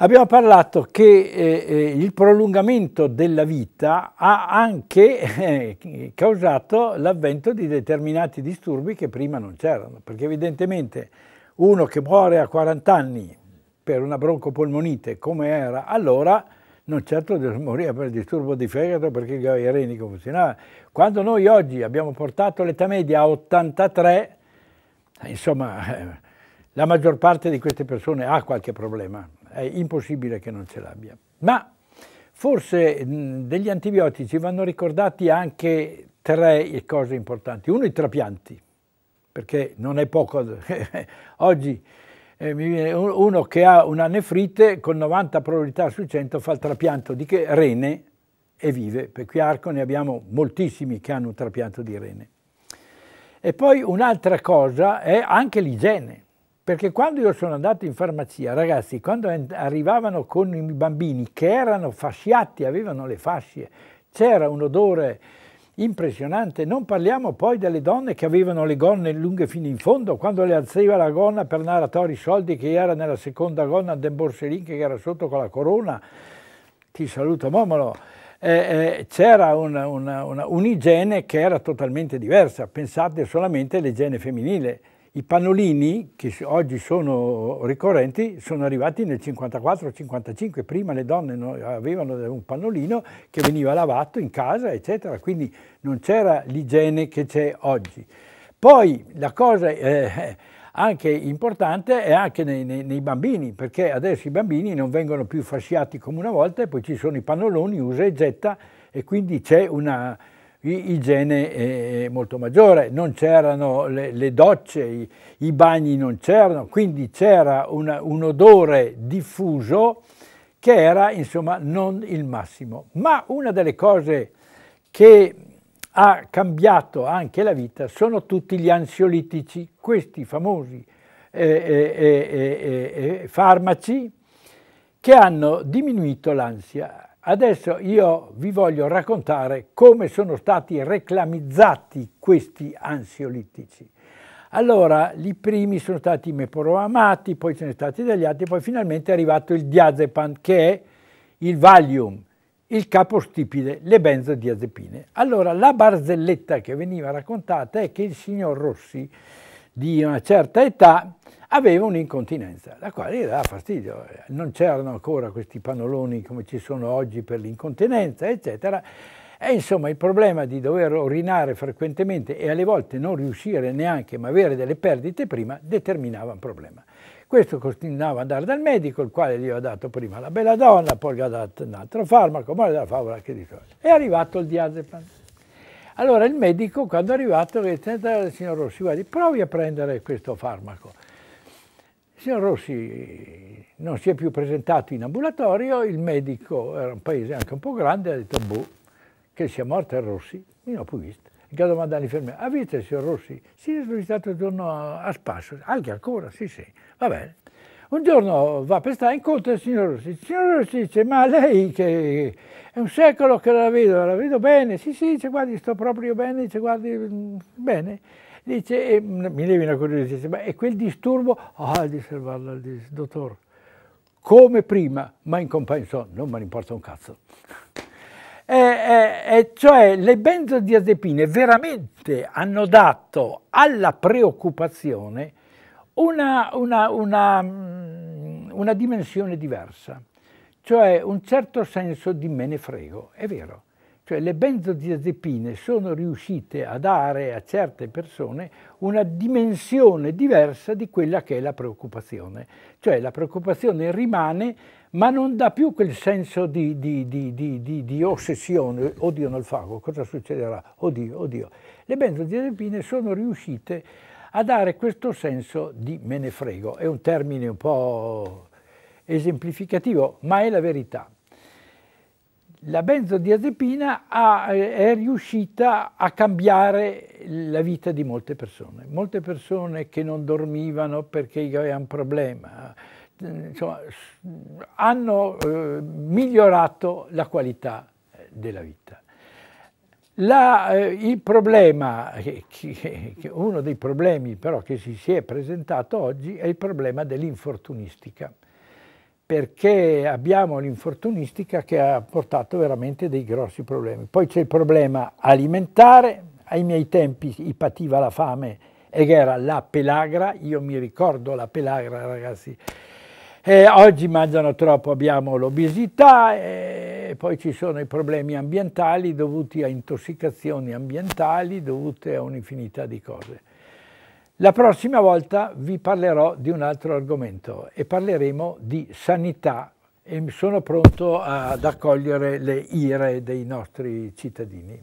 Abbiamo parlato che eh, eh, il prolungamento della vita ha anche eh, causato l'avvento di determinati disturbi che prima non c'erano, perché evidentemente uno che muore a 40 anni per una broncopolmonite come era allora, non certo moriva per il disturbo di fegato perché i reni non funzionavano. Quando noi oggi abbiamo portato l'età media a 83, insomma, eh, la maggior parte di queste persone ha qualche problema è impossibile che non ce l'abbia. Ma forse degli antibiotici vanno ricordati anche tre cose importanti. Uno, i trapianti, perché non è poco. Oggi eh, uno che ha una nefrite con 90 probabilità su 100 fa il trapianto di che? rene e vive. Per qui a Arco ne abbiamo moltissimi che hanno un trapianto di rene. E poi un'altra cosa è anche l'igiene. Perché quando io sono andato in farmacia, ragazzi, quando arrivavano con i bambini che erano fasciati, avevano le fasce, c'era un odore impressionante. Non parliamo poi delle donne che avevano le gonne lunghe fino in fondo, quando le alzava la gonna per andare a tori soldi che era nella seconda gonna del Borselin che era sotto con la corona. Ti saluto Momolo. Eh, eh, c'era un'igiene un che era totalmente diversa, pensate solamente all'igiene femminile. I pannolini, che oggi sono ricorrenti, sono arrivati nel 54-55, prima le donne avevano un pannolino che veniva lavato in casa, eccetera, quindi non c'era l'igiene che c'è oggi. Poi la cosa eh, eh, anche importante è anche nei, nei, nei, bambini, perché adesso i bambini non vengono più fasciati come una volta e poi ci sono i pannoloni, usa e getta, e quindi c'è una igiene eh, molto maggiore, non c'erano le, le, docce, i, i, bagni non c'erano, quindi c'era una, un odore diffuso che era insomma non il massimo. Ma una delle cose che ha cambiato anche la vita sono tutti gli ansiolitici, questi famosi eh, eh, eh, eh, eh farmaci che hanno diminuito l'ansia. Adesso io vi voglio raccontare come sono stati reclamizzati questi ansiolitici. Allora, i primi sono stati i meporamati, poi ce ne sono stati degli altri, poi finalmente è arrivato il diazepam, che è il Valium, il capostipide, le benzodiazepine. Allora, la barzelletta che veniva raccontata è che il signor Rossi, di una certa età, aveva un'incontinenza, la quale gli dava fastidio, non c'erano ancora questi pannoloni come ci sono oggi per l'incontinenza, eccetera. E insomma il problema di dover urinare frequentemente e alle volte non riuscire neanche, ma avere delle perdite prima, determinava un problema. Questo continuava ad andare dal medico, il quale gli aveva dato prima la bella donna, poi gli ha dato un altro farmaco, poi gli aveva favola che di solito. È arrivato il diazepam. Allora il medico, quando è arrivato, gli ha detto, eh, signor Rossi, guardi, provi a prendere questo farmaco signor Rossi non si è più presentato in ambulatorio, il medico, era un paese anche un po' grande, ha detto, boh, che sia morto il Rossi, io non l'ho più visto. In caso domanda all'infermiera, ha visto il signor Rossi? Sì, è stato il giorno a, a spasso, anche ancora, sì sì, va bene. Un giorno va per stare incontro il signor Rossi, il signor Rossi dice, ma lei che è un secolo che la vedo, la vedo bene, sì sì, dice, guardi, sto proprio bene, dice, guardi, mm, bene. Dice, e mi levi una curiosità, dice, ma è quel disturbo? Ah, disse il Valla, dice, dottor, come prima, ma in compenso non me ne importa un cazzo. E, e, e cioè le benzodiazepine veramente hanno dato alla preoccupazione una, una, una, una dimensione diversa, cioè un certo senso di me ne frego, è vero. Cioè le benzodiazepine sono riuscite a dare a certe persone una dimensione diversa di quella che è la preoccupazione. Cioè la preoccupazione rimane ma non dà più quel senso di, di, di, di ossessione, oddio nalfago, cosa succederà, oddio, oddio. Le benzodiazepine sono riuscite a dare questo senso di me ne frego, è un termine un po' esemplificativo, ma è la verità la benzodiazepina ha, eh, è riuscita a cambiare la vita di molte persone. Molte persone che non dormivano perché avevano un problema, eh, insomma, hanno eh, migliorato la qualità eh, della vita. La, eh, il problema, che, che, uno dei problemi però che si, si è presentato oggi è il problema dell'infortunistica perché abbiamo l'infortunistica che ha portato veramente dei grossi problemi. Poi c'è il problema alimentare, ai miei tempi i pativa la fame ed era la pelagra, io mi ricordo la pelagra ragazzi, e oggi mangiano troppo, abbiamo l'obesità e poi ci sono i problemi ambientali dovuti a intossicazioni ambientali, dovute a un'infinità di cose. La prossima volta vi parlerò di un altro argomento e parleremo di sanità e sono pronto ad accogliere le ire dei nostri cittadini.